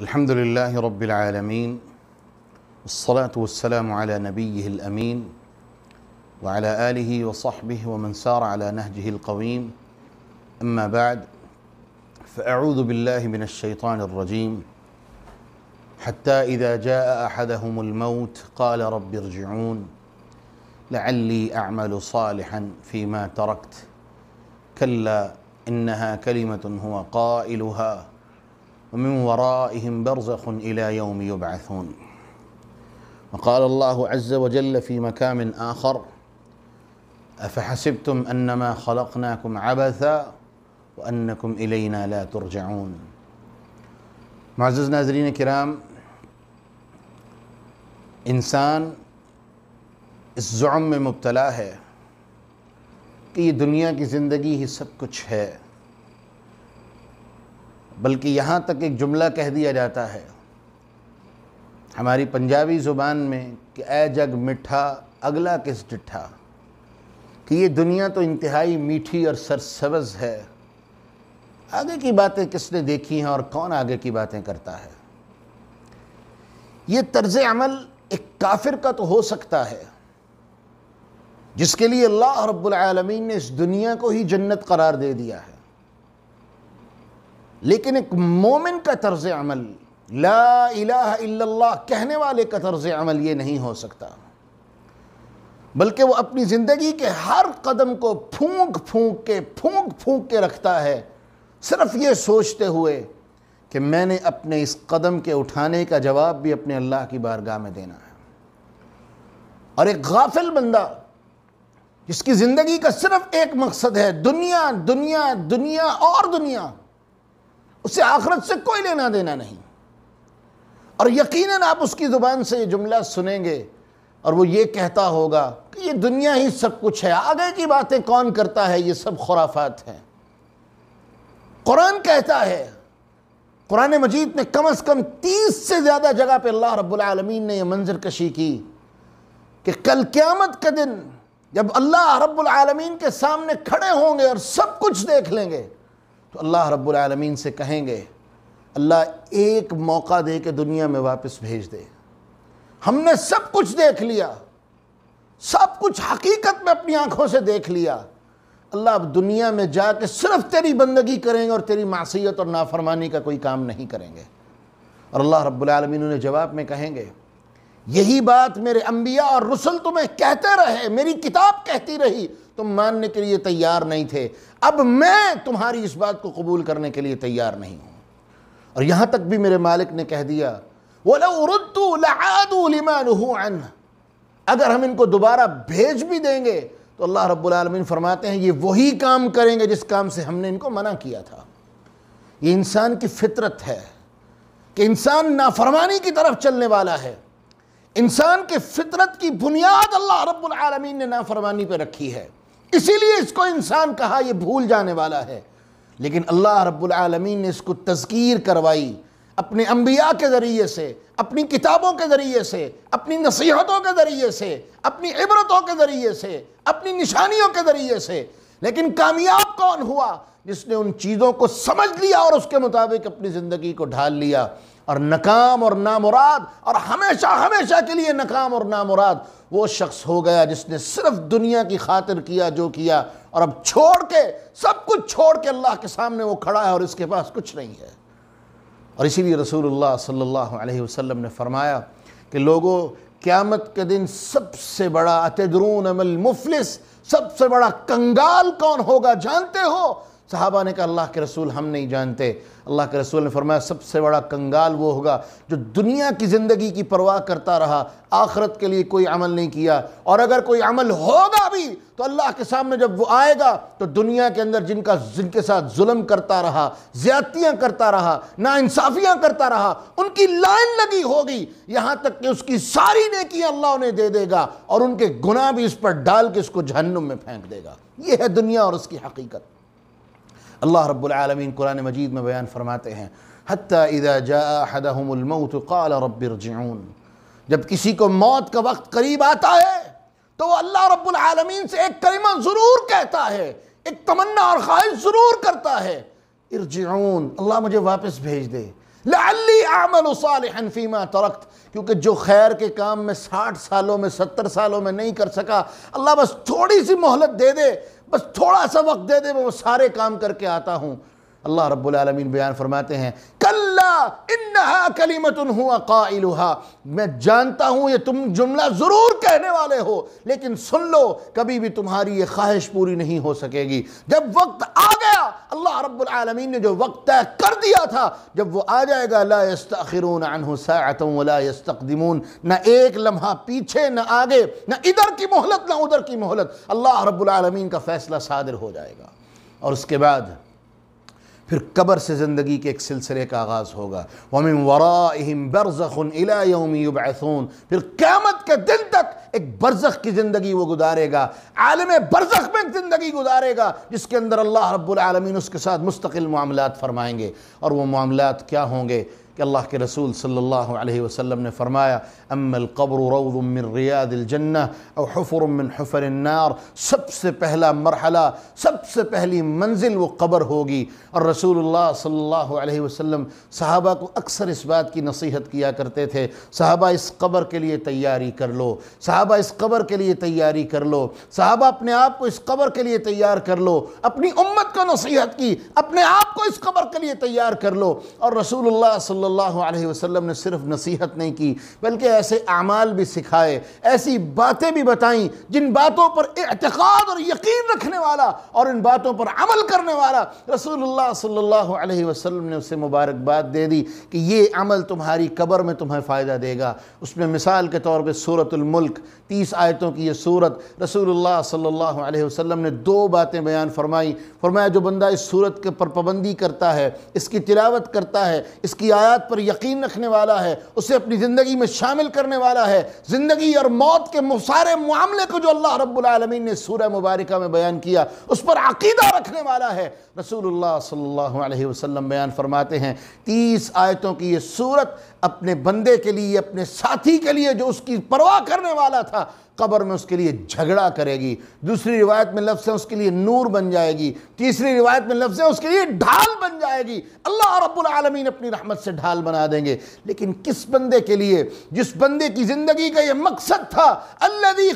الحمد لله رب العالمين والصلاة والسلام على نبيه الأمين وعلى آله وصحبه ومن سار على نهجه القويم أما بعد فأعوذ بالله من الشيطان الرجيم حتى إذا جاء أحدهم الموت قال رب ارجعون لعلي أعمل صالحا فيما تركت كلا إنها كلمة هو قائلها ومن ورائهم برزخ إلى يوم يبعثون وقال الله عز وجل في مكان آخر أفحسبتم أنما خلقناكم عبثا وأنكم إلينا لا ترجعون معزز ناظرين الكرام انسان الزعم مبتلاه هي مبتلا ہے کہ یہ دنیا کی زندگی ہی سب کچھ ہے बल्कि यहाँ तक एक जुमला कह दिया जाता है हमारी पंजाबी ज़ुबान में कि ए जग मिठा अगला किस डिठा कि ये दुनिया तो इंतहाई मीठी और सरसब्ज़ है आगे की बातें किसने देखी हैं और कौन आगे की बातें करता है ये तर्ज अमल एक काफिर का तो हो सकता है जिसके लिए अल्लाह रब्बुल रबालमीन ने इस दुनिया को ही जन्नत करार दे दिया है लेकिन एक मोमिन का तर्ज अमल ला इलाह कहने वाले का तर्ज अमल ये नहीं हो सकता बल्कि वो अपनी ज़िंदगी के हर कदम को फूंक फूंक के फूंक फूंक के रखता है सिर्फ ये सोचते हुए कि मैंने अपने इस कदम के उठाने का जवाब भी अपने अल्लाह की बारगाह में देना है और एक गाफिल बंदा जिसकी ज़िंदगी का सिर्फ एक मकसद है दुनिया दुनिया दुनिया और दुनिया उससे आखरत से कोई लेना देना नहीं और यकीनन आप उसकी ज़ुबान से ये जुमला सुनेंगे और वो ये कहता होगा कि ये दुनिया ही सब कुछ है आगे की बातें कौन करता है ये सब खुराफात हैं कुरान कहता है कुरान मजीद ने कम अज़ कम तीस से ज़्यादा जगह पर अल्लाह रब्लमीन ने यह मंजर कशी की कि कल क़्यामत के दिन जब अल्लाह रब्लमीन के सामने खड़े होंगे और सब कुछ देख लेंगे तो अल्लाह रब्बुलमीन से कहेंगे अल्लाह एक मौका दे के दुनिया में वापस भेज दे हमने सब कुछ देख लिया सब कुछ हकीकत में अपनी आंखों से देख लिया अल्लाह अब दुनिया में जा के सिर्फ तेरी बंदगी करेंगे और तेरी मासीत और नाफरमानी का कोई काम नहीं करेंगे और अल्लाह रब्बुलमीन उन्हें जवाब में कहेंगे यही बात मेरे अंबिया और रसुल तुम्हें कहते रहे मेरी किताब कहती रही तुम मानने के लिए तैयार नहीं थे अब मैं तुम्हारी इस बात को कबूल करने के लिए तैयार नहीं हूं और यहां तक भी मेरे मालिक ने कह दिया अगर हम इनको दोबारा भेज भी देंगे तो अल्लाह रब्बुल फरमाते हैं ये वही काम करेंगे जिस काम से हमने इनको मना किया था ये इंसान की फितरत है कि इंसान नाफरमानी की तरफ चलने वाला है इंसान के फितरत की बुनियाद अल्लाह रब्बुल ने नाफरमानी पर रखी है इसीलिए इसको इंसान कहा यह भूल जाने वाला है लेकिन अल्लाह रब्लमीन ने इसको तस्कीर करवाई अपने अम्बिया के ज़रिए से अपनी किताबों के ज़रिए से अपनी नसीहतों के ज़रिए से अपनी इबरतों के ज़रिए से अपनी निशानियों के ज़रिए से लेकिन कामयाब कौन हुआ जिसने उन चीज़ों को समझ लिया और उसके मुताबिक अपनी ज़िंदगी को ढाल लिया और नकाम और नामुराद और हमेशा हमेशा के लिए नकाम और नामुराद वो शख्स हो गया जिसने सिर्फ दुनिया की खातिर किया जो किया और अब छोड़ के सब कुछ छोड़ के अल्लाह के सामने वो खड़ा है और इसके पास कुछ नहीं है और इसीलिए रसूलुल्लाह सल्लल्लाहु अलैहि वसल्लम ने फरमाया कि लोगों क़्यामत के दिन सबसे बड़ा अतदरून अमल मुफलिस सबसे बड़ा कंगाल कौन होगा जानते हो साहबा ने कहा अल्लाह के रसूल हम नहीं जानते अल्लाह के रसूल ने फरमाया सबसे बड़ा कंगाल वो होगा जो दुनिया की ज़िंदगी की परवाह करता रहा आखरत के लिए कोई अमल नहीं किया और अगर कोई अमल होगा भी तो अल्लाह के सामने जब वो आएगा तो दुनिया के अंदर जिनका जिनके साथ जुल्म करता रहा ज़्यादतियाँ करता रहा नाानसाफ़ियाँ करता रहा उनकी लाइन लगी होगी यहाँ तक कि उसकी सारी नेकियाँ अल्लाह उन्हें दे देगा और उनके गुना भी इस पर डाल के उसको जहन्नुम में फेंक देगा ये है दुनिया और उसकी हकीकत अल्लाह रब्लमिन कुरान मजीद में बयान फरमाते हैं हती इदा जाहदमत काल रबरजून जब किसी को मौत का वक्त करीब आता है तो वह अल्लाह रब्लमीन से एक कलिमा ज़रूर कहता है एक तमन्ना और ख्वाहिश ज़रूर करता है इरजून अल्लाह मुझे वापस भेज दे लल्ली आमल फ़ीमा तरक्त क्योंकि जो खैर के काम में साठ सालों में सत्तर सालों में नहीं कर सका अल्लाह बस थोड़ी सी मोहलत दे दे बस थोड़ा सा वक्त दे दे मैं वो सारे काम करके आता हूँ अल्लाह आलमीन बयान फरमाते हैं कल्ला इन्हा कलीमत हुआ मैं जानता हूँ ये तुम जुमला ज़रूर कहने वाले हो लेकिन सुन लो कभी भी तुम्हारी ये ख्वाहिश पूरी नहीं हो सकेगी जब वक्त आ अल्लाह रब्लमीन ने जो वक्त तय कर दिया था जब वो आ जाएगा लास्तरून वलास्तमून न एक लम्हा पीछे न आगे न इधर की मोहलत ना उधर की मोहलत अल्लाह रबालमीन का फ़ैसला सादिर हो जाएगा और उसके बाद फिर कबर से ज़िंदगी के एक सिलसिले का आगाज़ होगा वमिन वरा बरज़न अलायसून फिर क़्यामत के दिन तक एक बरज़ख की ज़िंदगी वो गुजारेगा आलम बरज़ख में एक ज़िंदगी गुजारेगा जिसके अंदर अल्लाह रब्बुल रबालमीन उसके साथ मुस्तकिल मामला फ़रमाएंगे और वो मामला क्या होंगे कि अल्लाह के रसूल सल्लल्लाहु अलैहि वसल्लम ने फरमाया अम्मल कब्र रउमिन रियादिलजन्ना और हफ़रमिन नार सबसे पहला मरहला सबसे पहली मंजिल वो कब्र होगी और रसूलुल्लाह सल्लल्लाहु अलैहि वसल्लम सहाबा को अक्सर इस बात की नसीहत किया करते थे सहाबा इस कब्र के लिए तैयारी कर लो सहाबा इस कब्र के लिए तैयारी कर लो सहाबा अपने आप को इस कब्र के लिए तैयार कर लो अपनी उम्मत को नसीहत की अपने आप को इस कब्र के लिए तैयार कर लो और रसूलुल्लाह सल्लल्लाहु अलैहि वसल्लम ने सिर्फ नसीहत नहीं की बल्कि ऐसे अमाल भी सिखाए ऐसी बातें भी बताईं जिन बातों पर एतकाद और यकीन रखने वाला और इन बातों पर अमल करने वाला रसूलुल्लाह सल्लल्लाहु अलैहि वसल्लम ने उसे मुबारकबाद दे दी कि ये अमल तुम्हारी कबर में तुम्हें फ़ायदा देगा उसमें मिसाल के तौर पर सूरतुल्मुल्क तीस आयतों की यह सूरत रसूलुल्लाह सल्लल्लाहु अलैहि वसल्लम ने दो बातें बयान फरमाई फरमाया जो बंदा इस सूरत के पर पाबंदी करता है इसकी तिलावत करता है इसकी आया आयत पर यकीन रखने वाला है उसे अपनी ज़िंदगी में शामिल करने वाला है ज़िंदगी और मौत के सारे मामले को जो अल्लाह रब्लमीन ने सूर मुबारक में बयान किया उस पर अकीदा रखने वाला है रसूल सल्हसम बयान फरमाते हैं तीस आयतों की ये सूरत अपने बंदे के लिए अपने साथी के लिए जो उसकी परवाह करने वाला था कबर में उसके लिए झगड़ा करेगी दूसरी रिवायत में लफ्ज़ है उसके लिए नूर बन जाएगी तीसरी रिवायत में लफ्ज़ है उसके लिए ढाल बन जाएगी अल्लाह रब्बुल आलमीन अपनी रहमत से ढाल बना देंगे लेकिन किस बंदे के लिए जिस बंदे की ज़िंदगी का यह मकसद था अल्लदी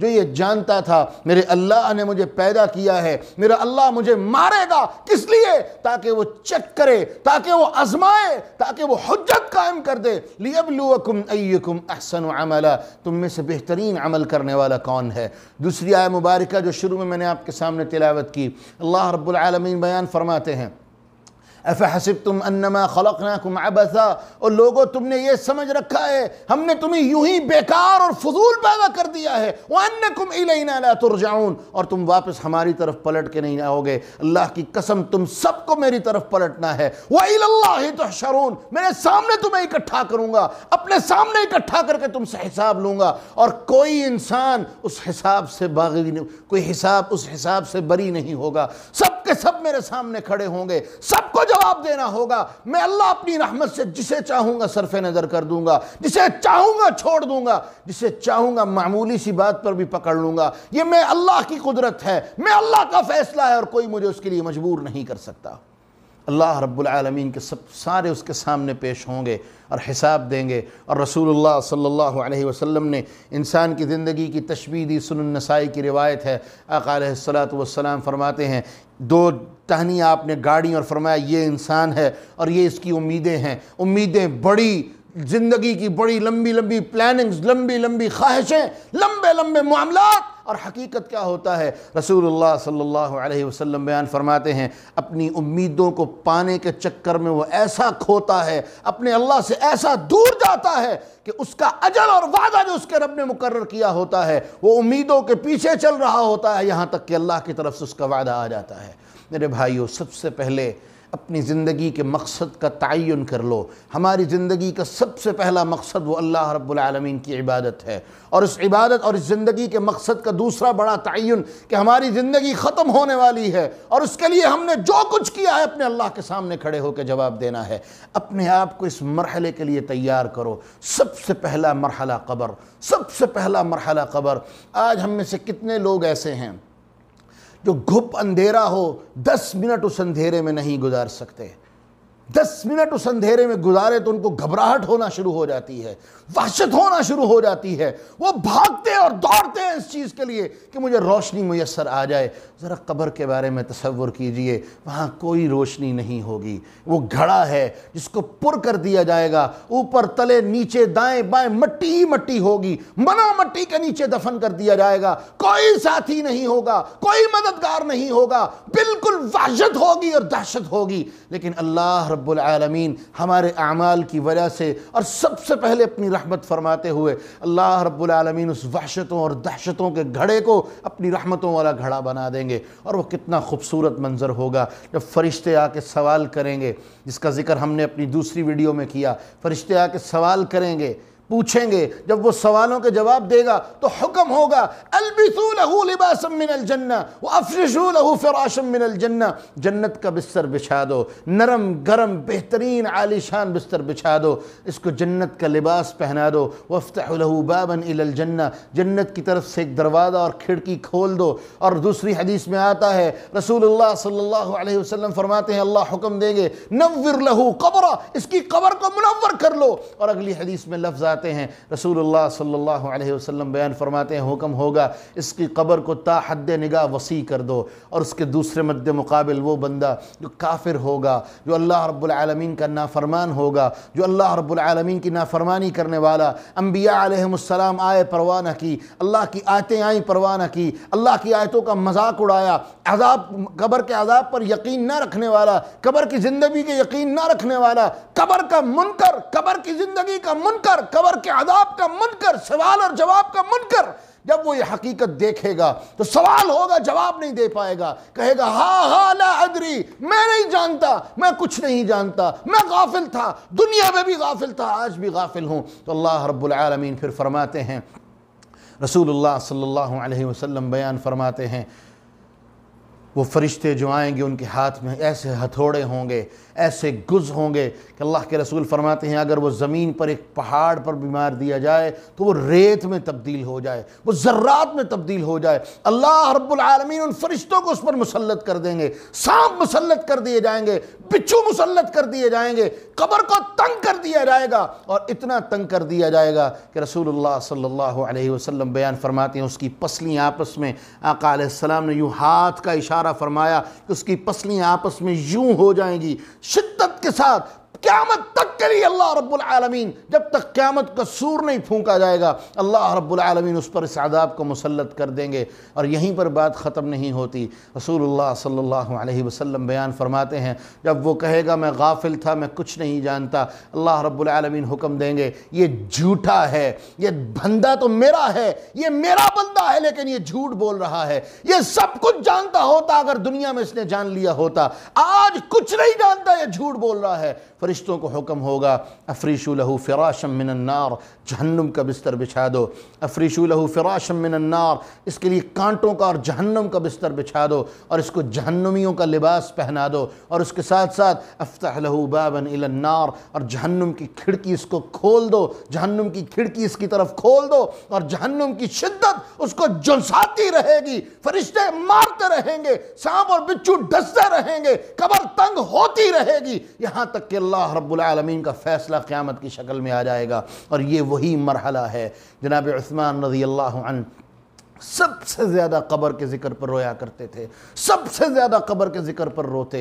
जो ये जानता था मेरे अल्लाह ने मुझे पैदा किया है मेरा अल्लाह मुझे मारेगा किस लिए ताकि वो चेक करे ताकि वो आजमाए ताकि वो हजत कायम कर दे लियबलुअकुम अय्यकुम अहसन अमला तुम में से बेहतरीन अमल करने वाला कौन है दूसरी आय मुबारक जो शुरू में मैंने आपके सामने तिलावत की अल्लाह रब्बुल आलमीन बयान फरमाते हैं अफहसिब तुम अन्नमा खलक कुम अबसा और लोगो तुमने ये समझ रखा है हमने तुम्हें यूं ही बेकार और फजूल पैदा कर दिया है वह अन्नकुम इला तुरजाउन और तुम वापस हमारी तरफ पलट के नहीं आओगे अल्लाह की कसम तुम सबको मेरी तरफ पलटना है वह इला तो शरून मेरे सामने तुम्हें इकट्ठा करूँगा अपने सामने इकट्ठा करके तुमसे हिसाब लूँगा और कोई इंसान उस हिसाब से बागी नहीं कोई हिसाब उस हिसाब से बरी नहीं होगा सब के सब मेरे सामने खड़े होंगे सबको जवाब देना होगा मैं अल्लाह अपनी रहमत से जिसे चाहूंगा सरफे नज़र कर दूंगा जिसे चाहूंगा छोड़ दूंगा जिसे चाहूंगा मामूली सी बात पर भी पकड़ लूंगा ये मैं अल्लाह की कुदरत है मैं अल्लाह का फ़ैसला है और कोई मुझे उसके लिए मजबूर नहीं कर सकता अल्लाह रब्बुलमीन के सब सारे उसके सामने पेश होंगे और हिसाब देंगे और रसूलुल्लाह सल्लल्लाहु अलैहि वसल्लम ने इंसान की ज़िंदगी की तशबीदी सुनसाई की रिवायत है अकालत वसलाम फरमाते हैं दो टहनी आपने गाड़ी और फरमाया ये इंसान है और ये इसकी उम्मीदें हैं उम्मीदें बड़ी ज़िंदगी की बड़ी लंबी लंबी प्लानिंग्स लंबी लंबी ख्वाहिशें लंबे लंबे मामला और हकीकत क्या होता है रसूलुल्लाह सल्लल्लाहु अलैहि वसल्लम बयान फरमाते हैं अपनी उम्मीदों को पाने के चक्कर में वो ऐसा खोता है अपने अल्लाह से ऐसा दूर जाता है कि उसका अजल और वादा जो उसके रब ने मुकर किया होता है वो उम्मीदों के पीछे चल रहा होता है यहाँ तक कि अल्लाह की तरफ से उसका वादा आ जाता है मेरे भाइयों सबसे पहले अपनी ज़िंदगी के मकसद का तयन कर लो हमारी ज़िंदगी का सबसे पहला मकसद वो अल्लाह रब्लमीन की इबादत है और इस इबादत और इस ज़िंदगी के मकसद का दूसरा बड़ा तयन कि हमारी ज़िंदगी ख़त्म होने वाली है और उसके लिए हमने जो कुछ किया है अपने अल्लाह के सामने खड़े होकर जवाब देना है अपने आप को इस मरहले के लिए तैयार करो सबसे पहला मरहला कबर सबसे पहला मरहला कबर आज हम में से कितने लोग ऐसे हैं जो घुप अंधेरा हो दस मिनट उस अंधेरे में नहीं गुजार सकते दस मिनट उस अंधेरे में गुजारे तो उनको घबराहट होना शुरू हो जाती है वहशत होना शुरू हो जाती है वो भागते और दौड़ते हैं इस चीज़ के लिए कि मुझे रोशनी मैसर आ जाए ज़रा कब्र के बारे में तस्वुर कीजिए वहां कोई रोशनी नहीं होगी वो घड़ा है जिसको पुर कर दिया जाएगा ऊपर तले नीचे दाएं बाएं मट्टी ही मट्टी होगी मना मट्टी के नीचे दफन कर दिया जाएगा कोई साथी नहीं होगा कोई मददगार नहीं होगा बिल्कुल वहशत होगी और दहशत होगी लेकिन अल्लाह रब्बुलमीन हमारे अमाल की वजह से और सबसे पहले अपनी रहमत फरमाते हुए अल्लाह रब्बुलमीन उस वहशतों और दहशतों के घड़े को अपनी रहमतों वाला घड़ा बना देंगे और वह कितना खूबसूरत मंज़र होगा जब फरिश्ते आके सवाल करेंगे जिसका ज़िक्र हमने अपनी दूसरी वीडियो में किया फरिश्ते आके सवाल करेंगे पूछेंगे जब वो सवालों के जवाब देगा तो हुक्म होगा अलबिसू जन्नत का बिस्तर बिछा दो नरम गरम बेहतरीन आलिशान बिस्तर बिछा दो इसको जन्नत का लिबास पहना दो वफ्तहू बाबन इलजन्ना जन्नत की तरफ से एक दरवाज़ा और खिड़की खोल दो और दूसरी हदीस में आता है रसूलुल्लाह सल्लल्लाहु अलैहि वसल्लम फरमाते हैं अल्लाह हुक्म देंगे नवर लहू कबरा इसकी कबर को मुनवर कर लो और अगली हदीस में लफ्ज़ फरमाते हैं रसूलुल्लाह सल्लल्लाहु अलैहि वसल्लम बयान फरमाते हैं हुक्म होगा इसकी कब्र को ताहद निगाह वसी कर दो और उसके दूसरे मद्द मुकाबल वो बंदा जो काफिर होगा जो अल्लाह रब्लमीन का नाफरमान होगा जो अल्लाह रब्लमीन की नाफरमानी करने वाला अम्बिया आलम आए परवाह न की अल्लाह की आयतें आई परवाह न की अल्लाह की आयतों का मजाक उड़ाया अजाब कबर के अजाब पर यकीन ना रखने वाला कबर की ज़िंदगी के यकीन ना रखने वाला कबर का मुनकर कबर की ज़िंदगी का मुनकर कबर अजाब के आदाब का मनकर सवाल और जवाब का मनकर जब वो ये हकीकत देखेगा तो सवाल होगा जवाब नहीं दे पाएगा कहेगा हा हा ला अदरी मैं नहीं जानता मैं कुछ नहीं जानता मैं गाफिल था दुनिया में भी गाफिल था आज भी गाफिल हूं तो अल्लाह रब्लमीन फिर फरमाते हैं रसूलुल्लाह सल्लल्लाहु अलैहि वसल्लम बयान फरमाते हैं वो फरिश्ते जो आएंगे उनके हाथ में ऐसे हथौड़े होंगे ऐसे गुज होंगे कि अल्लाह के रसूल फरमाते हैं अगर वो ज़मीन पर एक पहाड़ पर बीमार दिया जाए तो वो रेत में तब्दील हो जाए वो ज़र्रात में तब्दील हो जाए अल्लाह रब्लमीन उन फरिश्तों को उस पर मुसलत कर देंगे सांप मुसलत कर दिए जाएंगे बिच्छू मुसलत कर दिए जाएंगे कबर को तंग कर दिया जाएगा और इतना तंग कर दिया जाएगा कि रसूल सल्ला वसम बयान फरमाते हैं उसकी पसलियाँ आपस में आकाम ने यूँ हाथ का इशारा इशारा फरमाया कि उसकी पसलियाँ आपस में यूं हो जाएंगी शिद्दत के साथ क्यामत तक के लिए अल्लाह रब्बुल आलमीन जब तक क्यामत का सूर नहीं फूंका जाएगा अल्लाह रब्बुल आलमीन उस पर इस आदाब को मुसलत कर देंगे और यहीं पर बात ख़त्म नहीं होती रसूलुल्लाह सल्लल्लाहु अलैहि वसल्लम बयान फरमाते हैं जब वो कहेगा मैं गाफिल था मैं कुछ नहीं जानता अल्लाह रब्बुल आलमीन हुक्म देंगे ये झूठा है ये बंदा तो मेरा है ये मेरा बंदा है लेकिन ये झूठ बोल रहा है ये सब कुछ जानता होता अगर दुनिया में इसने जान लिया होता आज कुछ नहीं जानता ये झूठ बोल रहा है फरिश्तों को हुक्म होगा अफरीशु लहू फ़िराशम मिनन्नार जहन्नुम का बिस्तर बिछा दो अफरीशु लहू फ़िराशम मिनन्नार इसके लिए कांटों का और जहन्नुम का बिस्तर बिछा दो और इसको जहन्नुमियों का लिबास पहना दो और उसके साथ साथ अफ्ताह लहू बाबन इलन्नार और जहन्नुम की खिड़की इसको खोल दो जहन्नुम की खिड़की इसकी तरफ खोल दो और जहन्नुम की शिद्दत उसको जुलसाती रहेगी फरिश्ते मार काटते रहेंगे सांप और बिच्छू डसते रहेंगे कबर तंग होती रहेगी यहां तक कि अल्लाह रब्लमीन का फैसला क़्यामत की शक्ल में आ जाएगा और ये वही मरहला है जनाब उस्मान रजी अल्लाह सबसे ज़्यादा कबर के ज़िक्र पर रोया करते थे सबसे ज़्यादा कबर के ज़िक्र पर रोते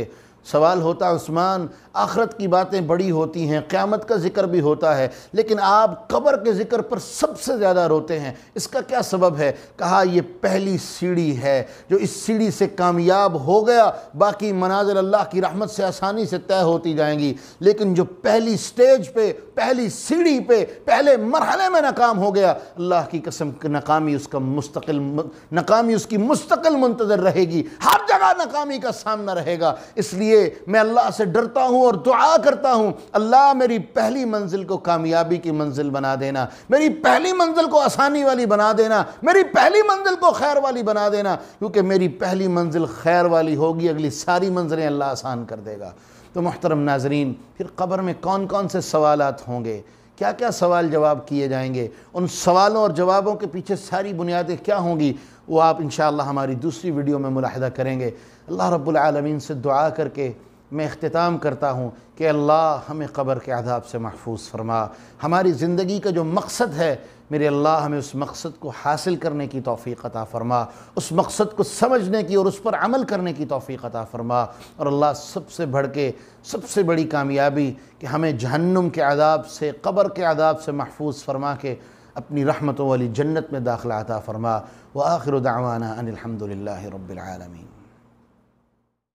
सवाल होता उस्मान आखरत की बातें बड़ी होती हैं क़्यामत का जिक्र भी होता है लेकिन आप कब्र के जिक्र पर सबसे ज़्यादा रोते हैं इसका क्या सबब है कहा यह पहली सीढ़ी है जो इस सीढ़ी से कामयाब हो गया बाकी मनाजर अल्लाह की रहमत से आसानी से तय होती जाएंगी लेकिन जो पहली स्टेज पर पहली सीढ़ी पे पहले मरहले में नाकाम हो गया अल्लाह की कसम नाकामी उसका मुस्तकिल नाकामी उसकी मुस्तकिल मुंतज़र रहेगी हर जगह नाकामी का सामना रहेगा इसलिए मैं अल्लाह से डरता हूँ और दुआ करता हूँ अल्लाह मेरी पहली मंजिल को कामयाबी की मंजिल बना देना मेरी पहली मंजिल को आसानी वाली बना देना मेरी पहली मंजिल को खैर वाली बना देना क्योंकि मेरी पहली मंजिल खैर वाली होगी अगली सारी मंजिलें अल्लाह आसान कर देगा तो मोहतरम नाजरीन फिर कब्र में कौन कौन से सवाल होंगे क्या क्या सवाल जवाब किए जाएंगे उन सवालों और जवाबों के पीछे सारी बुनियादें क्या होंगी वो आप इन हमारी दूसरी वीडियो में मुलाहदा करेंगे अल्लाह रब्बुल रबालमीन से दुआ करके मैं अख्ताम करता हूँ कि अल्लाह हमें कब्र के आदाब से महफूज फरमा हमारी ज़िंदगी का जो मकसद है मेरे अल्लाह हमें उस मकसद को हासिल करने की तोफ़ी अता फ़रमा उस मकसद को समझने की और उस पर अमल करने की तोफ़ी अता फ़रमा और अल्लाह सबसे बढ़ के सबसे बड़ी कामयाबी कि हमें जहन्नुम के आदाब से कब्र के आदाब से महफूज फरमा के अपनी रहमतों वाली जन्नत में दाखिला अता फ़रमा व आखिर दावाना अनिलहमदिल्ला रबालमीन